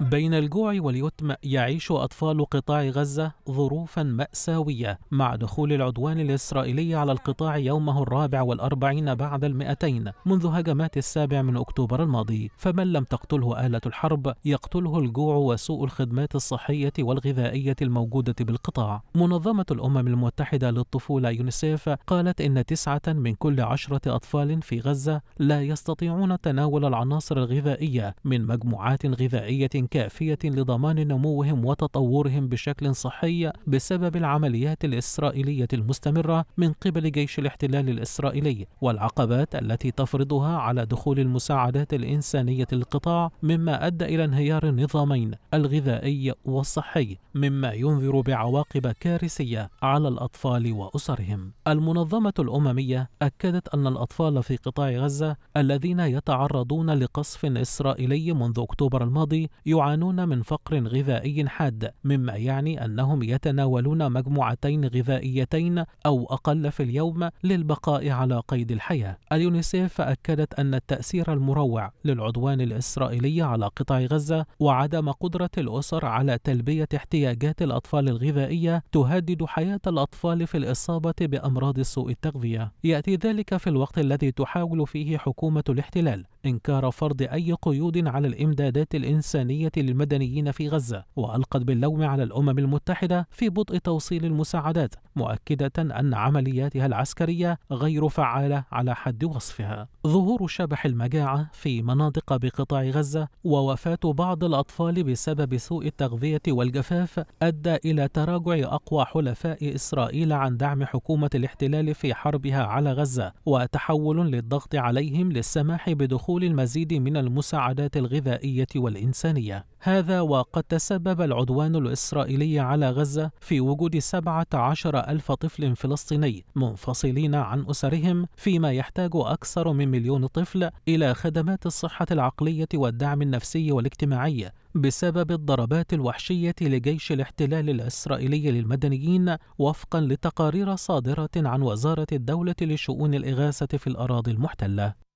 بين الجوع واليتم يعيش أطفال قطاع غزة ظروفا مأساوية مع دخول العدوان الإسرائيلي على القطاع يومه الرابع والأربعين بعد المئتين منذ هجمات السابع من أكتوبر الماضي فمن لم تقتله آلة الحرب يقتله الجوع وسوء الخدمات الصحية والغذائية الموجودة بالقطاع منظمة الأمم المتحدة للطفولة يونيسيف قالت إن تسعة من كل عشرة أطفال في غزة لا يستطيعون تناول العناصر الغذائية من مجموعات غذائية كافية لضمان نموهم وتطورهم بشكل صحي بسبب العمليات الإسرائيلية المستمرة من قبل جيش الاحتلال الإسرائيلي والعقبات التي تفرضها على دخول المساعدات الإنسانية للقطاع مما أدى إلى انهيار النظامين الغذائي والصحي مما ينذر بعواقب كارثية على الأطفال وأسرهم المنظمة الأممية أكدت أن الأطفال في قطاع غزة الذين يتعرضون لقصف إسرائيلي منذ أكتوبر الماضي يعانون من فقر غذائي حاد مما يعني أنهم يتناولون مجموعتين غذائيتين أو أقل في اليوم للبقاء على قيد الحياة اليونيسيف أكدت أن التأثير المروع للعدوان الإسرائيلي على قطاع غزة وعدم قدرة الأسر على تلبية احتياجات الأطفال الغذائية تهدد حياة الأطفال في الإصابة بأمراض سوء التغذية يأتي ذلك في الوقت الذي تحاول فيه حكومة الاحتلال إنكار فرض أي قيود على الإمدادات الإنسانية للمدنيين في غزة وألقت باللوم على الأمم المتحدة في بطء توصيل المساعدات مؤكدة أن عملياتها العسكرية غير فعالة على حد وصفها ظهور شبح المجاعة في مناطق بقطاع غزة ووفاة بعض الأطفال بسبب سوء التغذية والجفاف أدى إلى تراجع أقوى حلفاء إسرائيل عن دعم حكومة الاحتلال في حربها على غزة وتحول للضغط عليهم للسماح بدخول لدخول المزيد من المساعدات الغذائية والإنسانية هذا وقد تسبب العدوان الإسرائيلي على غزة في وجود 17 ألف طفل فلسطيني منفصلين عن أسرهم فيما يحتاج أكثر من مليون طفل إلى خدمات الصحة العقلية والدعم النفسي والاجتماعي بسبب الضربات الوحشية لجيش الاحتلال الإسرائيلي للمدنيين وفقا لتقارير صادرة عن وزارة الدولة لشؤون الإغاثة في الأراضي المحتلة